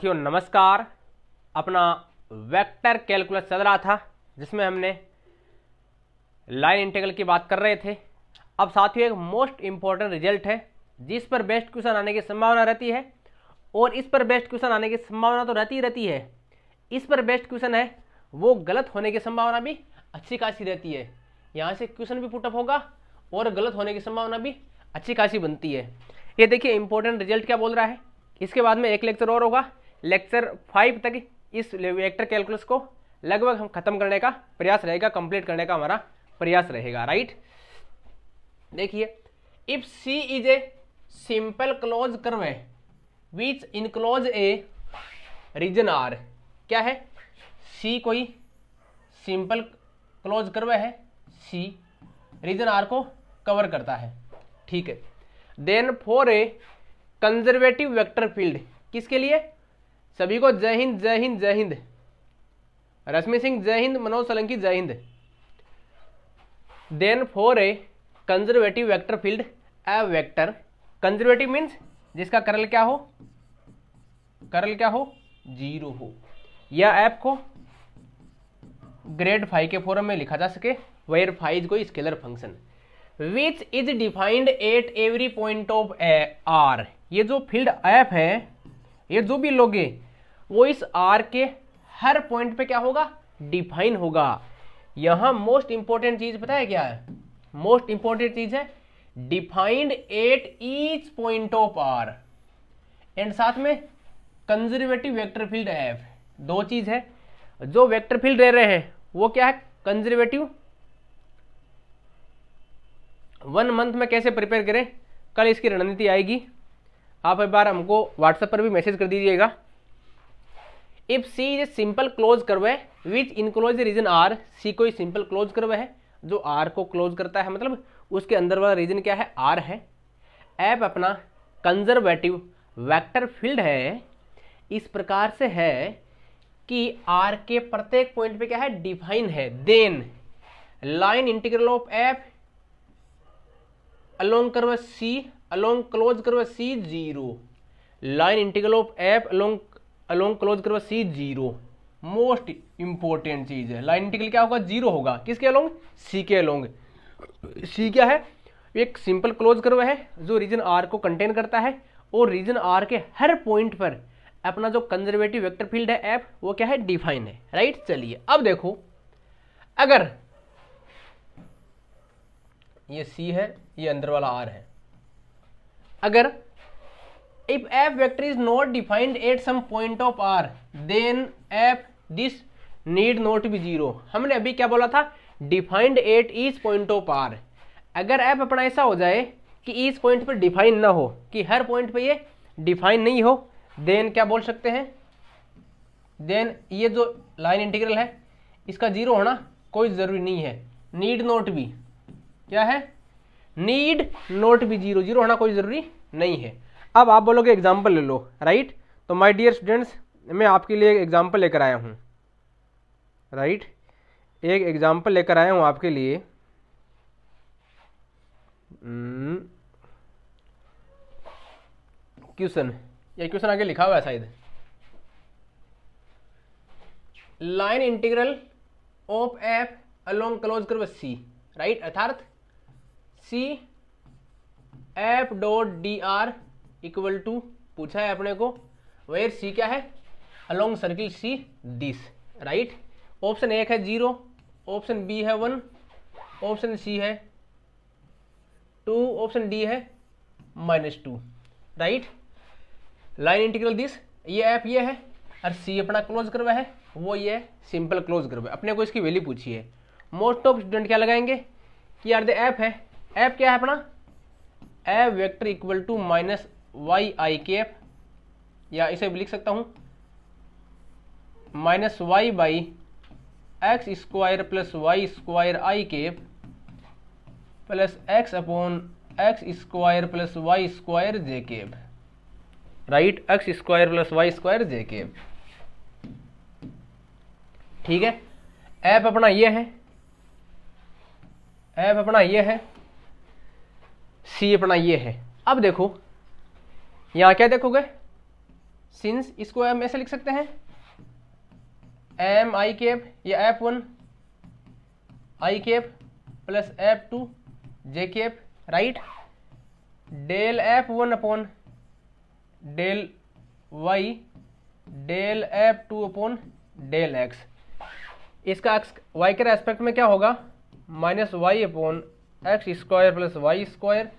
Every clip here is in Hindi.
साथियों नमस्कार अपना वेक्टर कैलकुलस चल रहा था जिसमें हमने लाइन इंटीग्रल की बात कर रहे थे अब साथियों एक मोस्ट इंपॉर्टेंट रिजल्ट है जिस पर बेस्ट क्वेश्चन आने की संभावना रहती है और इस पर बेस्ट क्वेश्चन आने की संभावना तो रहती ही रहती है इस पर बेस्ट क्वेश्चन है वो गलत होने की संभावना भी अच्छी खासी रहती है यहाँ से क्वेश्चन भी पुटअप होगा और गलत होने की संभावना भी अच्छी खासी बनती है ये देखिए इंपॉर्टेंट रिजल्ट क्या बोल रहा है इसके बाद में एक लेक्चर और होगा लेक्चर फाइव तक इस वेक्टर कैलकुलस को लगभग हम खत्म करने का प्रयास रहेगा कंप्लीट करने का हमारा प्रयास रहेगा राइट देखिए if C is a simple close curve है which enclose a region R क्या है सी कोई सिंपल क्लोज कर्व है सी रीजन आर को कवर करता है ठीक है then for a conservative vector field किसके लिए सभी को जय हिंद जय हिंद जय हिंद रश्मि सिंह जय हिंद मनोज सोलंकी जय Hind then for a conservative vector field a vector conservative means जिसका करल क्या हो करल क्या हो जीरो हो या ऐप को ग्रेड फाइव के फॉरम में लिखा जा सके वेयर फाइज कोई scalar function which is defined at every point of R ये जो फील्ड ऐप है ये जो भी लोगे वो इस आर के हर पॉइंट पे क्या होगा डिफाइन होगा यहां मोस्ट इंपॉर्टेंट चीज बताया क्या है मोस्ट इंपॉर्टेंट चीज है defined at each point of R and साथ में कंजर्वेटिव वेक्टर फील्ड एफ दो चीज है जो वेक्टर फील्ड दे रहे हैं वो क्या है कंजर्वेटिव वन मंथ में कैसे प्रिपेयर करें कल इसकी रणनीति आएगी आप एक बार हमको व्हाट्सएप पर भी मैसेज कर दीजिएगा if C is a simple close curve है which enclose the region R C कोई सिंपल क्लोज करवे है जो आर को क्लोज करता है मतलब उसके अंदर वाला रीजन क्या है आर है ऐप अपना कंजर्वेटिव वैक्टर फील्ड है इस प्रकार से है कि आर के प्रत्येक पॉइंट पे क्या है डिफाइन है then line integral of F along curve C along close curve C zero line integral of F along along close curve C zero most important चीज है लाइन इंटीग्रल क्या होगा जीरो होगा किसके अलोंग सी के अलोंग सी क्या है एक सिंपल क्लोज करवा है जो रीजन आर को कंटेन करता है और रीजन आर के हर पॉइंट पर अपना जो कंजर्वेटिव वेक्टर फील्ड है एफ वो क्या है डिफाइन है राइट चलिए अब देखो अगर ये सी है ये अंदर वाला आर है अगर if F vector is not defined at some point of R then F this need not be zero हमने अभी क्या बोला था defined at is point of R अगर एफ अपना ऐसा हो जाए कि इस पॉइंट पर डिफाइन ना हो कि हर पॉइंट पर ये डिफाइन नहीं हो देन क्या बोल सकते हैं देन ये जो लाइन इंटीग्रल है इसका जीरो होना कोई ज़रूरी नहीं है नीड नॉट बी क्या है नीड नोट भी जीरो जीरो होना कोई ज़रूरी नहीं है अब आप बोलोगे एग्जाम्पल ले लो राइट तो माई डियर स्टूडेंट्स मैं आपके लिए एक एग्जाम्पल लेकर आया हूँ राइट एक एग्जाम्पल लेकर आया हूँ आपके लिए क्वेश्चन hmm. ये क्वेश्चन आगे लिखा हुआ है शायद line integral of F along close curve C right अर्थात C F dot d r equal to पूछा है अपने को वेयर सी क्या है along circle C this right option एक है जीरो ऑप्शन बी है वन ऑप्शन सी है टू ऑप्शन डी है minus two right line integral this ये एफ ये है और सी अपना क्लोज करवा है वो ये सिंपल क्लोज करवा अपने को इसकी वैल्यू पूछी है मोस्ट ऑफ स्टूडेंट क्या लगाएंगे कि यार द एफ है एफ क्या है अपना F vector equal to minus y i के एफ या इसे भी लिख सकता हूं minus y by x square plus y square i के F plus x upon x square plus y square j के F right x square plus y square j के एफ ठीक है एफ अपना ये है ऐप अपना ये है सी अपना ये है अब देखो यहां क्या देखोगे सिंस इसको हम ऐसे लिख सकते हैं एम आई केप या F one i cap plus F two j cap right del F one upon del y del F two upon del x इसका एक्स वाई के रेस्पेक्ट में क्या होगा minus y upon x square plus y square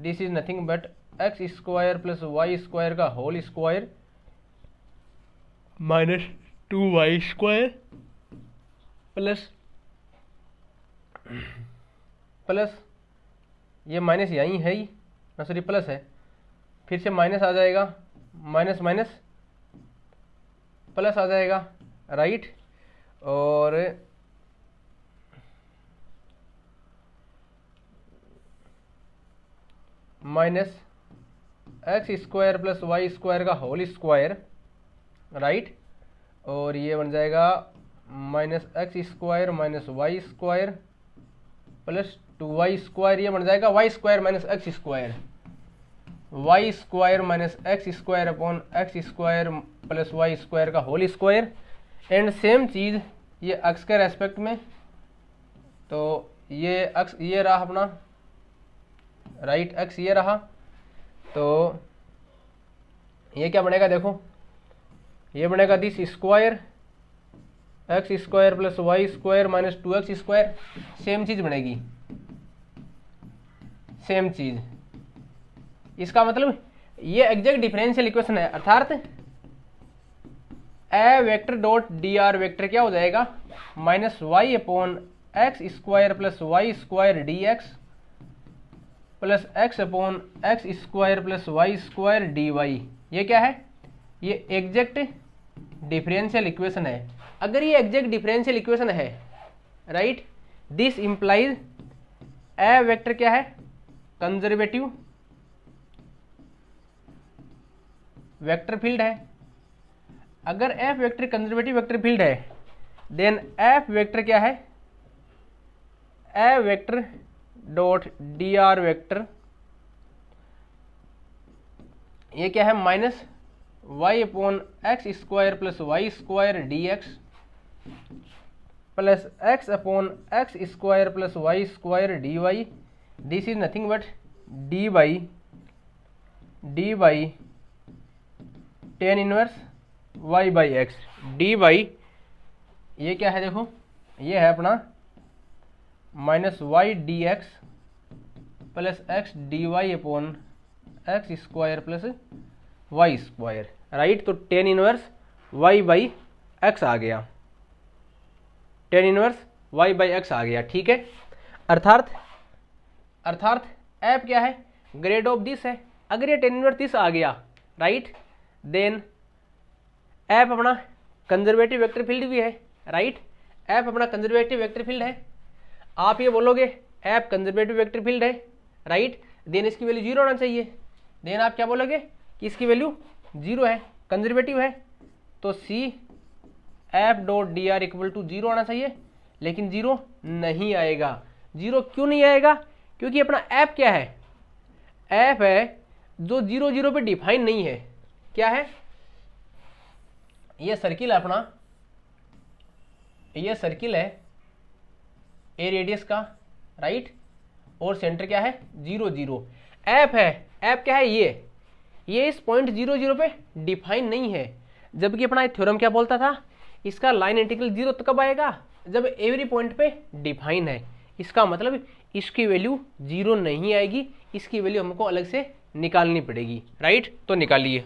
this is nothing but x square plus y square का whole square minus two y square plus plus ये माइनस यहीं है ही सॉरी प्लस है फिर से माइनस आ जाएगा माइनस माइनस प्लस आ जाएगा राइट और minus x square plus y square का होल स्क्वायर राइट और ये बन जाएगा minus x square minus y square plus two y square ये बन जाएगा y square minus x square y square minus x square upon x square plus y square का होल स्क्वायर एंड सेम चीज़ ये एक्स के रेस्पेक्ट में तो ये एक्स ये रहा अपना राइट एक्स ये रहा तो ये क्या बनेगा देखो ये बनेगा this square x square plus y square minus two x square same चीज़ बनेगी सेम चीज़ इसका मतलब ये एग्जैक्ट डिफरेंशियल इक्वेशन है अर्थात a vector dot d r vector क्या हो जाएगा minus y upon x square plus y square d x plus x upon x square plus y square d y ये क्या है ये एग्जैक्ट डिफरेंशियल इक्वेशन है अगर ये एग्जैक्ट डिफरेंशियल इक्वेशन है right this implies a vector क्या है कंजर्वेटिव वेक्टर फील्ड है अगर F vector conservative vector field है देन एफ वेक्टर क्या है a vector dot d r vector ये क्या है minus y upon x square plus y square d x plus x upon x square plus y square d y this is nothing but d by d by tan inverse y by x d by ये क्या है देखो ये है अपना minus y d x plus x d y upon x square plus y square right तो tan inverse y by x आ गया tan inverse y by x आ गया ठीक है अर्थार्थ अर्थार्थ एप क्या है ग्रेड ऑफ दिस है अगर ये टेन इनवर्स दिस आ गया राइट देन ऐप अपना कंजर्वेटिव वेक्टर फील्ड भी है राइट ऐप अपना कंजर्वेटिव वेक्टर फील्ड है आप ये बोलोगे ऐप कंजर्वेटिव वेक्टर फील्ड है राइट देन इसकी वैल्यू जीरो होना चाहिए देन आप क्या बोलोगे कि इसकी वैल्यू जीरो है कंजर्वेटिव है तो C F dot d r equal to zero आना चाहिए लेकिन जीरो नहीं आएगा जीरो क्यों नहीं आएगा क्योंकि अपना ऐप क्या है ऐप है जो जीरो जीरो पे डिफाइन नहीं है क्या है ये सर्किल है अपना ये सर्किल है ए रेडियस का राइट और सेंटर क्या है जीरो जीरो ऐप है एफ क्या है ये ये इस पॉइंट जीरो जीरो पे डिफाइन नहीं है जबकि अपना थ्योरम क्या बोलता था इसका लाइन इंटीग्रल जीरो तो कब आएगा जब एवरी पॉइंट पे डिफाइन है इसका मतलब इसकी वैल्यू जीरो नहीं आएगी इसकी वैल्यू हमको अलग से निकालनी पड़ेगी राइट तो निकालिए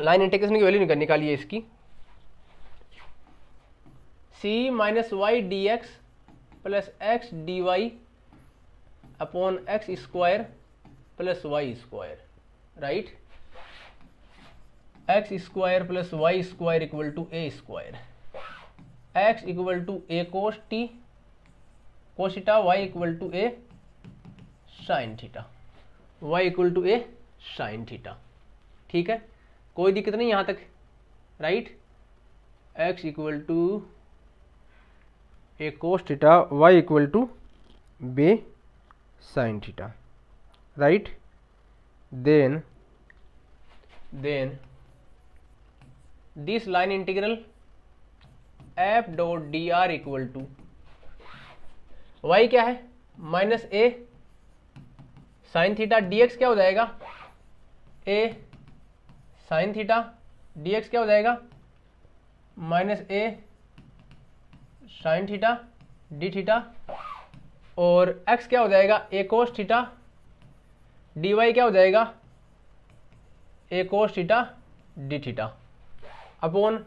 लाइन इंटीग्रेशन की वैल्यू निकालिए इसकी C minus y d x plus x d y upon x square plus y square right x square plus y square equal to a square x equal to a cos टी cos theta y equal to a sine theta y equal to a sine theta ठीक है कोई दिक्कत नहीं यहाँ तक right x equal to a cos theta y equal to b sine theta right then then this line integral F dot d r equal to y क्या है minus a sine theta dx क्या हो जाएगा ए साइन थीटा डीएक्स क्या हो जाएगा minus a sine theta d theta और एक्स क्या हो जाएगा a cos theta d y क्या हो जाएगा a cos theta d theta upon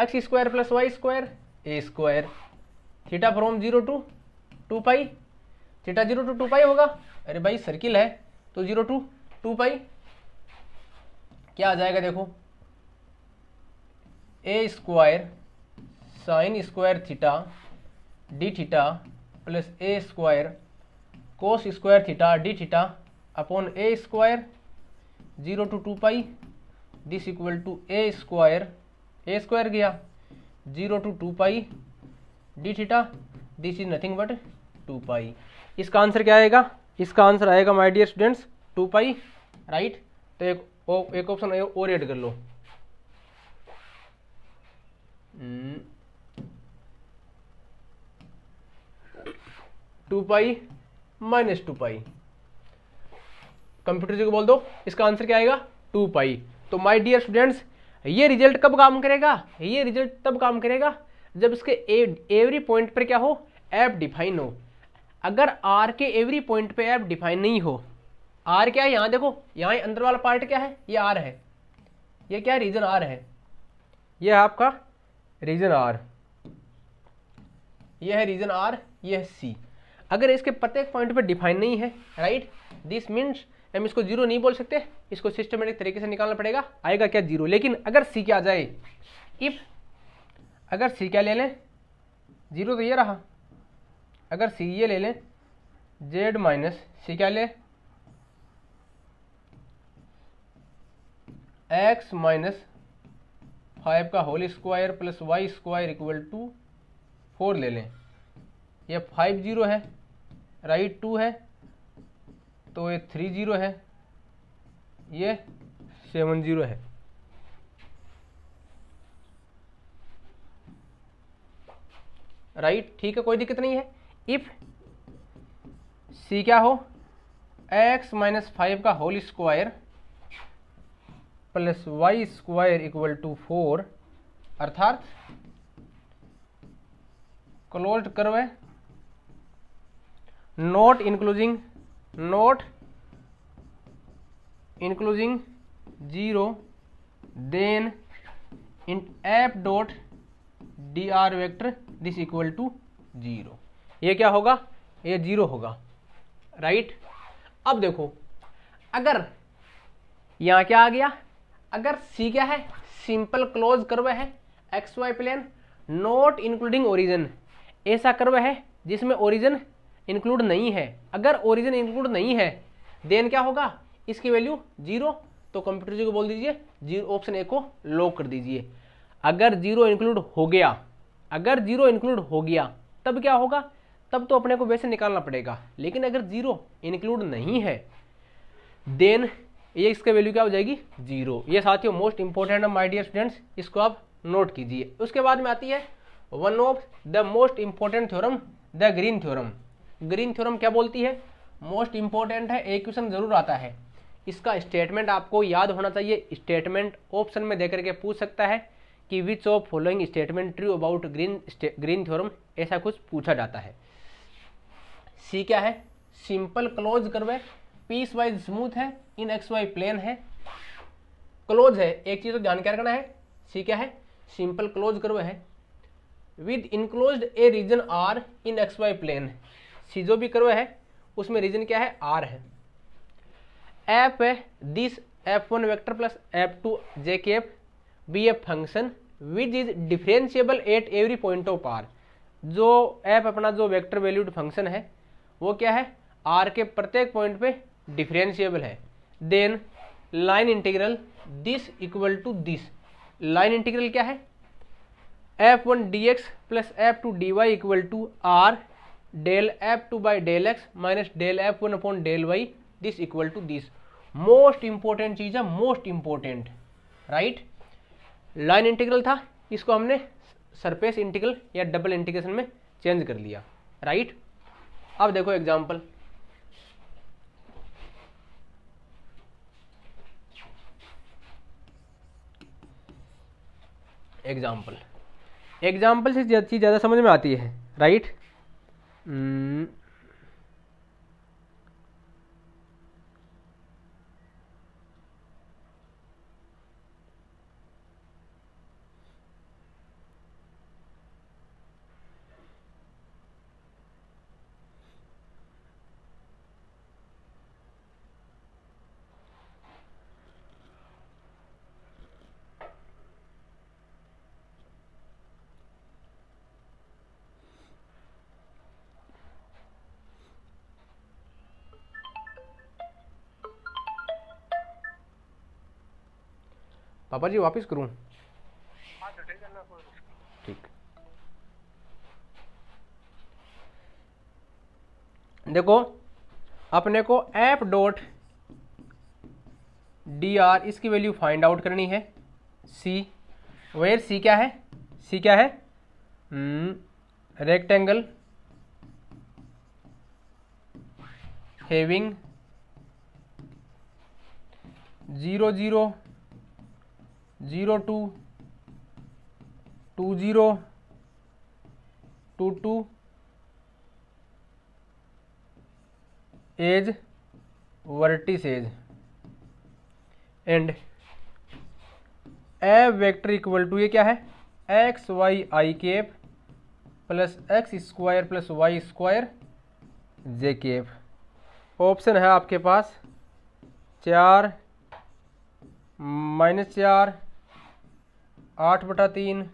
x square plus y square a square theta from zero to two pi theta zero to two pi होगा अरे भाई सर्किल है तो जीरो टू टू पाई क्या आ जाएगा देखो a square sine square theta d theta plus a square cos square theta d theta upon a square zero to two pi this equal to a square a square गया zero to two pi d theta this is nothing but two pi इसका आंसर क्या आएगा इसका आंसर आएगा my dear students two pi right तो एक ओ, एक ऑप्शन और एड कर लो hmm. To pi minus two pi computer ji को बोल दो इसका आंसर क्या आएगा टू पाई तो माय डियर स्टूडेंट्स ये रिजल्ट कब काम करेगा ये रिजल्ट तब काम करेगा जब इसके एवरी पॉइंट पर क्या हो ऐप डिफाइन हो अगर आर के एवरी पॉइंट पे एप डिफाइन नहीं हो आर क्या है यहां देखो यहां अंदर वाला पार्ट क्या है ये आर है ये क्या रीजन आर है ये है आपका रीजन आर ये है रीजन आर ये है सी अगर इसके प्रत्येक पॉइंट पर डिफाइन नहीं है राइट दिस मीन्स हम इसको जीरो नहीं बोल सकते इसको सिस्टमेटिक तरीके से निकालना पड़ेगा आएगा क्या जीरो लेकिन अगर सी क्या जाए इफ अगर सी क्या ले लें जीरो तो ये रहा अगर सी ये ले लें जेड माइनस सी क्या ले एक्स माइनस फाइव का whole square plus y square equal to four ले लें यह फाइव जीरो है राइट टू है तो ये थ्री जीरो है ये सेवन जीरो है राइट right, ठीक है कोई दिक्कत नहीं है इफ सी क्या हो एक्स माइनस फाइव का whole square plus y square equal to four अर्थात क्लोज कर्व है not including not including zero then in F dot d r vector this equal to zero ये क्या होगा ये जीरो होगा राइट अब देखो अगर यहाँ क्या आ गया अगर सी क्या है सिंपल क्लोज कर्व है x y plane not including origin ऐसा कर्व है जिसमें ओरिजन इंक्लूड नहीं है अगर ओरिजिन इंक्लूड नहीं है देन क्या होगा इसकी वैल्यू जीरो तो कंप्यूटर जी को बोल दीजिए जीरो ऑप्शन ए को लो कर दीजिए अगर जीरो इंक्लूड हो गया अगर जीरो इंक्लूड हो गया तब क्या होगा तब तो अपने को वैसे निकालना पड़ेगा लेकिन अगर जीरो इंक्लूड नहीं है देन ये इसका वैल्यू क्या हो जाएगी जीरो ये साथियों मोस्ट इंपॉर्टेंट है माई डियर स्टूडेंट्स इसको आप नोट कीजिए उसके बाद में आती है one of the most important theorem the Green theorem Green theorem क्या बोलती है मोस्ट इंपॉर्टेंट है एक क्वेश्चन जरूर आता है इसका स्टेटमेंट आपको याद होना चाहिए स्टेटमेंट ऑप्शन में देकर के पूछ सकता है कि which of following statement true about Green Green theorem ऐसा कुछ पूछा जाता है सी क्या है simple close curve piecewise smooth है इन एक्स वाई प्लेन है क्लोज है एक चीज़ तो ध्यान क्या रखना है सी क्या है सिंपल क्लोज करवे है with enclose a region R in x y plane सीजो भी करो है उसमें रीजन क्या है आर है एफ है this F one vector plus F two j के F be F function which is differentiable at every point of R जो एफ अपना जो वैक्टर वैल्यूड फंक्शन है वो क्या है आर के प्रत्येक पॉइंट पे डिफ्रेंशियबल है then line integral this equal to this line integral क्या है F one d x plus F two d y equal to R two by del x minus del F one upon del y this equal to this most important चीज है most important right line integral था इसको हमने सरफेस इंटीग्रल या डबल इंटीग्रेशन में चेंज कर लिया राइट right? अब देखो एग्जाम्पल एग्जाम्पल एग्जाम्पल से चीज़ ज़्यादा समझ में आती है राइट 嗯。अपर जी वापस करूँ हाँ, ठीक देखो अपने को ऐप डॉट डी आर इसकी वैल्यू फाइंड आउट करनी है सी वेयर सी क्या है सी क्या है rectangle having zero zero zero to two zero to two as vertices as and a vector equal to ये क्या है एक्स वाई आई के F plus x square plus y square j के एफ ऑप्शन है आपके पास चार माइनस चार आठ बटा तीन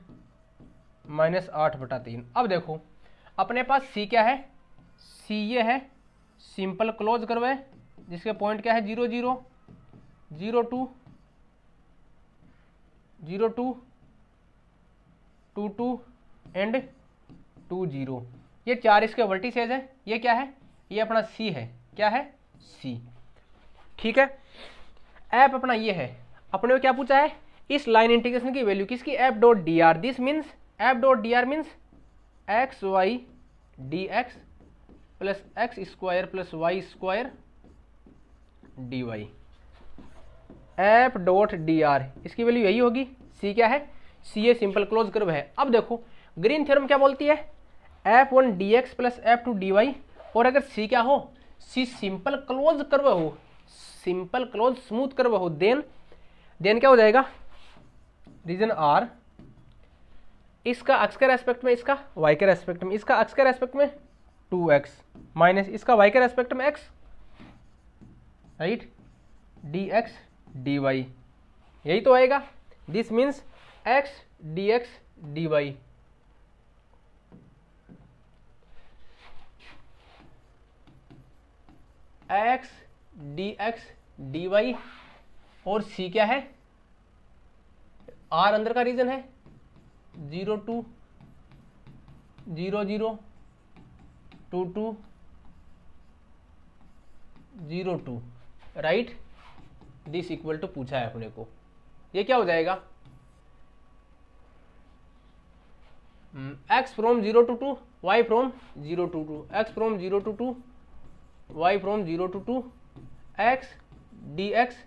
माइनस आठ बटा तीन अब देखो अपने पास सी क्या है सी ये है सिंपल क्लोज करवे जिसके पॉइंट क्या है zero zero zero two zero to two two and two zero ये चार इसके वर्टिसेज हैं ये क्या है ये अपना सी है क्या है सी ठीक है ऐप अपना ये है अपने को क्या पूछा है इस लाइन इंटीग्रेशन की वैल्यू किसकी F dot d r this means F dot d r means x y d x plus x square plus y square d y F dot d r इसकी वैल्यू यही होगी सी क्या है C a simple close curve है अब देखो ग्रीन थ्योरम क्या बोलती है F one d x plus F two d y और अगर सी क्या हो सी सिंपल क्लोज कर्व हो सिंपल क्लोज स्मूथ कर्व हो देन देन क्या हो जाएगा रीजन आर इसका एक्स के रेस्पेक्ट में इसका वाई के रेस्पेक्ट में इसका एक्स के रेस्पेक्ट में टू एक्स माइनस इसका वाई के रेस्पेक्ट में x right d x d y यही तो आएगा this means x d x d y x d x d y और सी क्या है आर अंदर का रीजन है zero two zero zero to two zero two right this equal to पूछा है अपने को ये क्या हो जाएगा x from zero to two y from zero to two x from zero to two y from zero to two x d x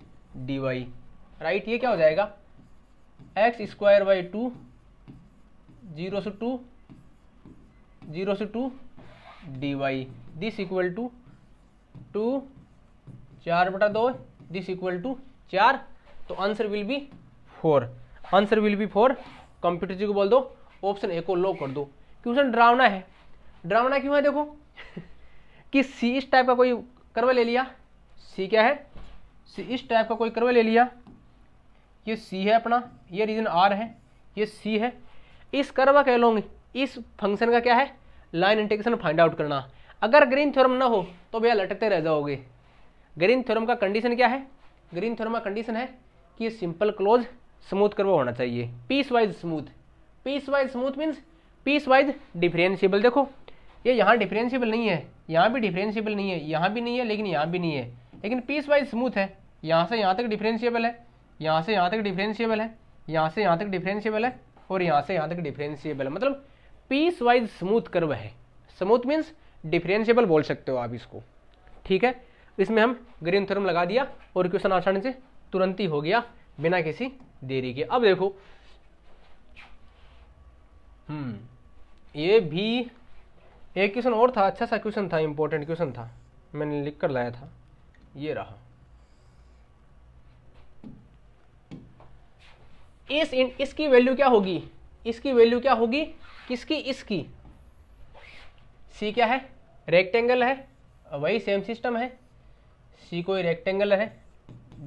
d y right ये क्या हो जाएगा x square by two zero से टू जीरो से two d y this equal to two चार बटा दो दिस इक्वल टू चार तो answer will be four answer will be four computer ji को बोल दो ऑप्शन ए को लो कर दो क्वेश्चन डरावना है डरावना क्यों है देखो कि सी इस टाइप का कोई करवा ले लिया सी क्या है सी इस टाइप का कोई करवा ले लिया ये सी है अपना ये रीजन आर है ये सी है इस करवा कह लोगे इस फंक्शन का क्या है लाइन इंटीग्रेशन फाइंड आउट करना अगर ग्रीन थ्योरम ना हो तो भैया लटकते रह जाओगे ग्रीन थ्योरम का कंडीशन क्या है ग्रीन थ्योरम का कंडीशन है कि ये सिंपल क्लोज स्मूथ करवा होना चाहिए piecewise smooth piecewise smooth means piecewise differentiable देखो ये यहाँ डिफ्रेंशियबल नहीं है यहाँ भी डिफ्रेंशियबल नहीं है यहाँ भी नहीं है लेकिन यहाँ भी नहीं है लेकिन पीस वाइज स्मूथ है यहाँ से यहाँ तक डिफ्रेंशियबल है यहाँ से यहाँ तक डिफ्रेंशियबल है यहाँ से यहाँ तक डिफ्रेंशियबल है और यहाँ से यहाँ तक डिफ्रेंशियबल है मतलब पीस वाइज स्मूथ कर्व है स्मूथ मीन्स डिफ्रेंशियबल बोल सकते हो आप इसको ठीक है इसमें हम ग्रीन थर्म लगा दिया और क्वेश्चन आसानी से तुरंत ही हो गया बिना किसी देरी के अब देखो हम्म ये भी एक क्वेश्चन और था अच्छा सा क्वेश्चन था इंपॉर्टेंट क्वेश्चन था मैंने लिख कर लाया था ये रहा इस इन, इसकी वैल्यू क्या होगी इसकी वैल्यू क्या होगी किसकी इसकी सी क्या है रेक्टेंगल है वही सेम सिस्टम है सी कोई रेक्टेंगल है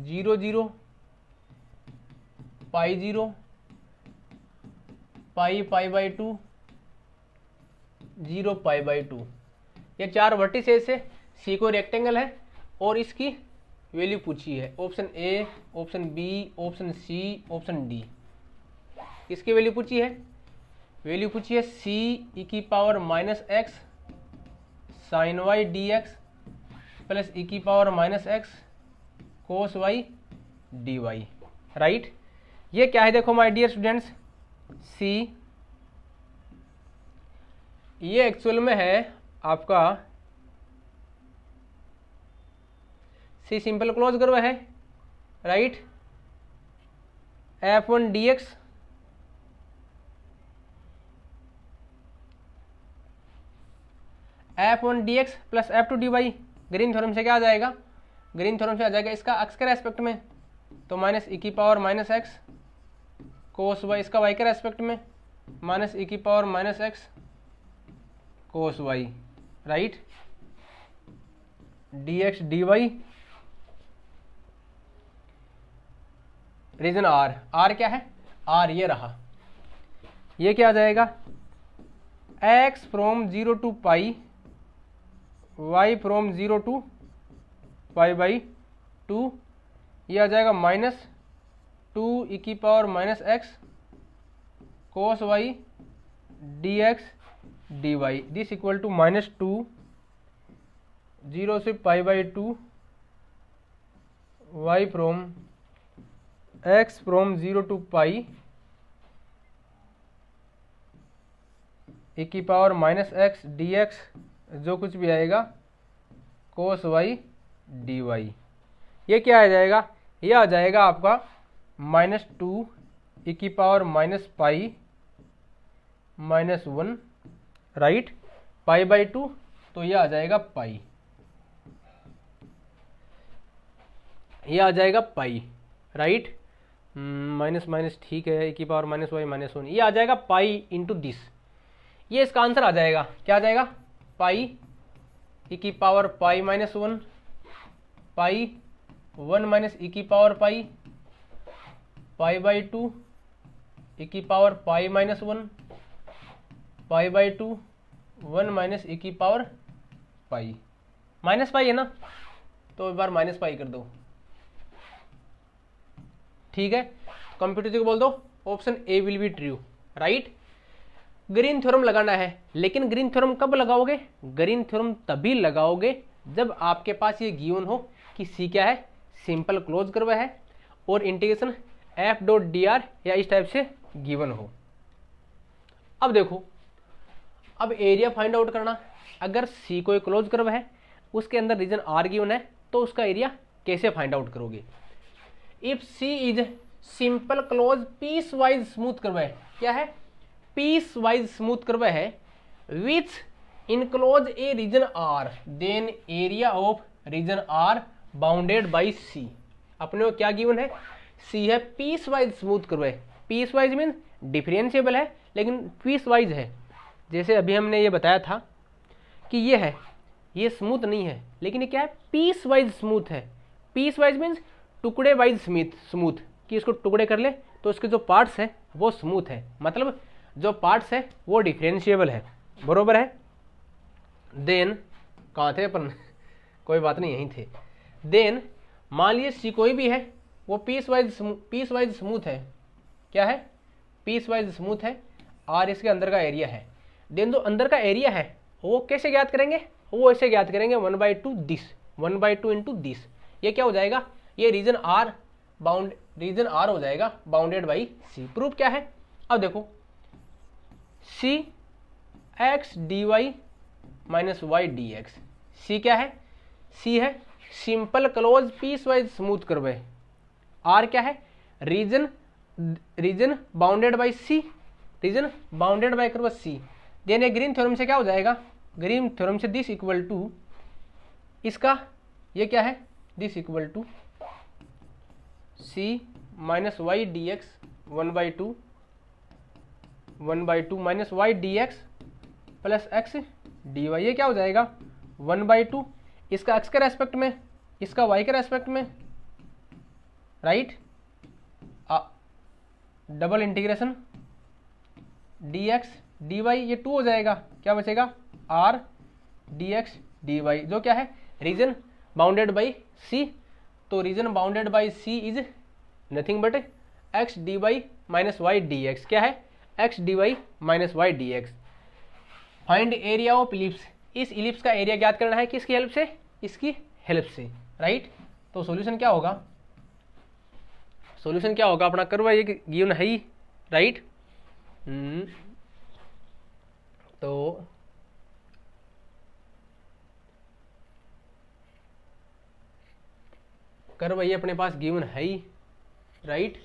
zero zero pi zero pi pi by two zero pi by two ये चार वर्टिसेस है सी कोई रेक्टेंगल है और इसकी वैल्यू पूछी है option A option B option C option D किसकी वैल्यू पूछी है वैल्यू पूछी है सी ई e की power minus x sine y d x plus e e की power minus x cos y d y right ये क्या है देखो माय डियर स्टूडेंट्स सी ये एक्चुअल में है आपका सी सिंपल क्लोज करो है right F one d x F one d x plus F two d y Green theorem से क्या आ जाएगा ग्रीन थ्योरम से आ जाएगा इसका एक्स के रेस्पेक्ट में तो माइनस ई e की power minus x cos y इसका वाई के रेस्पेक्ट में माइनस ई e की power minus x cos y right d x d y region R R क्या है आर ये रहा ये क्या आ जाएगा x from zero to pi y from zero to pi by two ये आ जाएगा माइनस टू ई की power minus x cos y d x d y this equal to minus two zero से pi by two y from x from zero to pi e की power minus x d x जो कुछ भी आएगा कोस वाई डी वाई ये क्या आ जाएगा ये आ जाएगा आपका माइनस टू ए की power minus pi minus one right pi by two तो ये आ जाएगा पाई ये आ जाएगा pi right minus hmm, minus ठीक है ए की power minus y minus one ये आ जाएगा पाई इंटू दिस ये इसका आंसर आ जाएगा क्या आ जाएगा पाई ई की power pi minus one pi one minus e की power pi pi by two e की power pi minus one pi by two one minus e की पावर पाई माइनस पाई है ना तो एक बार माइनस पाई कर दो ठीक है कंप्यूटर जी को बोल दो option A will be true right Green theorem लगाना है लेकिन ग्रीन थ्योरम कब लगाओगे ग्रीन थ्योरम तभी लगाओगे जब आपके पास ये गिवन हो कि सी क्या है सिंपल क्लोज करवा है और integration F dot d r या इस टाइप से गिवन हो अब देखो अब एरिया फाइंड आउट करना अगर सी को क्लोज करवा है उसके अंदर रीजन आर गिवन है तो उसका एरिया कैसे फाइंड आउट करोगे if C is simple close piecewise smooth curve क्या है पीस वाइज स्मूथ करवाए है with enclose a region R then area of region R bounded by C अपने को क्या गिवन है सी है piecewise smooth curve piecewise mean differentiable है लेकिन पीस वाइज है जैसे अभी हमने ये बताया था कि ये है ये स्मूथ नहीं है लेकिन ये क्या है पीस वाइज स्मूथ है पीस वाइज मीन्स टुकड़े वाइज स्मिथ स्मूथ कि इसको टुकड़े कर ले तो इसके जो पार्ट्स हैं वो स्मूथ है मतलब जो पार्ट्स है वो डिफ्रेंशिएबल है बरोबर है देन कहाँ थे अपन कोई बात नहीं यहीं थे देन मान लीजिए सी कोई भी है वो piecewise piecewise smooth है क्या है पीस वाइज स्मूथ है आर इसके अंदर का एरिया है देन जो अंदर का एरिया है वो कैसे ज्ञात करेंगे वो ऐसे ज्ञात करेंगे one by two this one by two into this ये क्या हो जाएगा ये region R bound region R हो जाएगा बाउंडेड बाई सी प्रूफ क्या है अब देखो C x d y minus y d x C क्या है सी है simple close piecewise smooth curve R क्या है region region bounded by C region bounded by कर सी देन ग्रीन थ्योरम से क्या हो जाएगा ग्रीन थ्योरम से दिस इक्वल टू इसका ये क्या है this equal to C minus y d x one by two one by two minus y d x plus x d y ये क्या हो जाएगा वन बाई टू इसका एक्स के रेस्पेक्ट में इसका वाई के रेस्पेक्ट में right double integration d x d y ये टू हो जाएगा क्या बचेगा R d x d y जो क्या है रीजन बाउंडेड बाई सी तो region bounded by C is nothing but x d y minus y d x क्या है x d y minus y d x find area of ellipse इस इलिप्स का एरिया ज्ञात करना है किसकी हेल्प से इसकी हेल्प से राइट तो सॉल्यूशन क्या होगा सॉल्यूशन क्या होगा अपना करवा ये गिवन है ही राइट हम्म। तो कर भाई अपने पास गिवन है ही राइट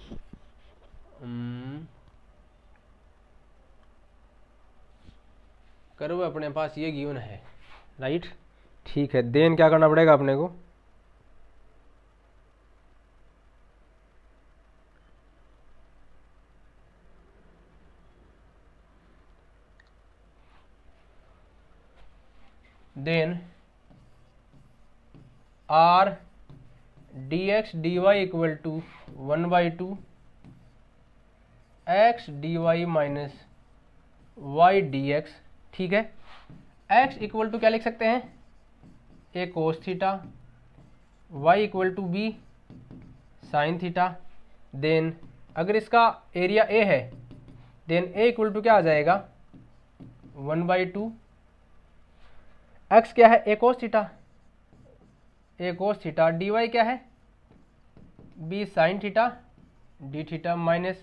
हम्म। कर्व अपने पास ये गिवन है राइट ठीक है देन क्या करना पड़ेगा अपने को then R d x d y equal to one by two x d y minus y d x ठीक है एक्स इक्वल टू क्या लिख सकते हैं a cos theta y equal to b sine theta then अगर इसका एरिया ए है देन ए इक्वल टू क्या आ जाएगा वन बाई टू एक्स क्या है a cos theta a cos theta d y क्या है b sine theta d theta minus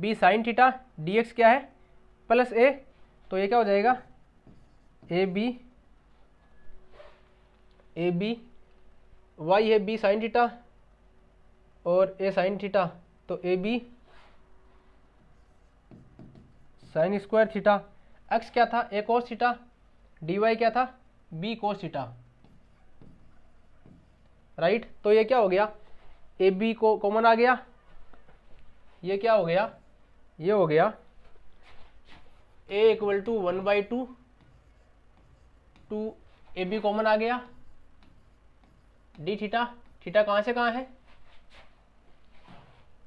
b sine theta d x क्या है प्लस ए तो ये क्या हो जाएगा a b a b y है बी साइन थीटा और ए साइन थीटा तो a b sine square theta x क्या था a cos theta d y क्या था बी कोस थीटा राइट तो ये क्या हो गया ए बी को कॉमन आ गया ये क्या हो गया ये हो गया a equal to one by two two a b common आ गया डी थीटा थीटा कहाँ से कहाँ है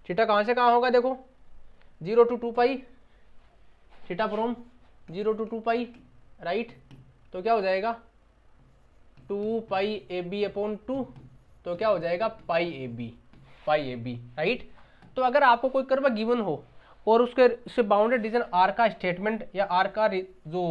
थीटा कहाँ से कहाँ होगा देखो zero to two pi theta from zero to two pi right तो क्या हो जाएगा two pi a b upon two तो क्या हो जाएगा pi a b pi a b right तो अगर आपको कोई कर्व गिवन हो और उसके उसे बाउंडेड रीजन आर का स्टेटमेंट या आर का जो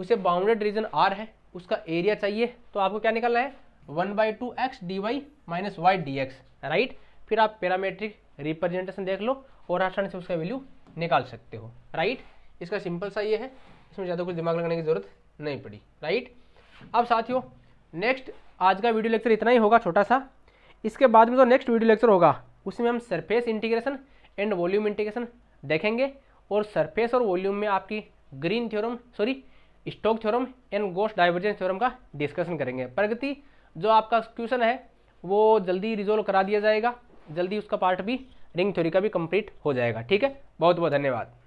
उसे बाउंडेड रीजन आर है उसका एरिया चाहिए तो आपको क्या निकालना है one by two x d y minus y d x right फिर आप पैरामेट्रिक रिप्रेजेंटेशन देख लो और आसान से उसका वैल्यू निकाल सकते हो राइट इसका सिंपल सा ये है इसमें ज़्यादा कुछ दिमाग लगाने की जरूरत नहीं पड़ी राइट अब साथियों नेक्स्ट आज का वीडियो लेक्चर इतना ही होगा छोटा सा इसके बाद में जो नेक्स्ट वीडियो लेक्चर होगा उसमें हम surface integration and volume integration देखेंगे और सरफेस और वॉल्यूम में आपकी green theorem sorry Stokes theorem and Gauss divergence theorem का डिस्कशन करेंगे प्रगति जो आपका क्वेश्चन है वो जल्दी रिजोल्व करा दिया जाएगा जल्दी उसका पार्ट भी रिंग थ्योरी का भी कंप्लीट हो जाएगा ठीक है बहुत बहुत धन्यवाद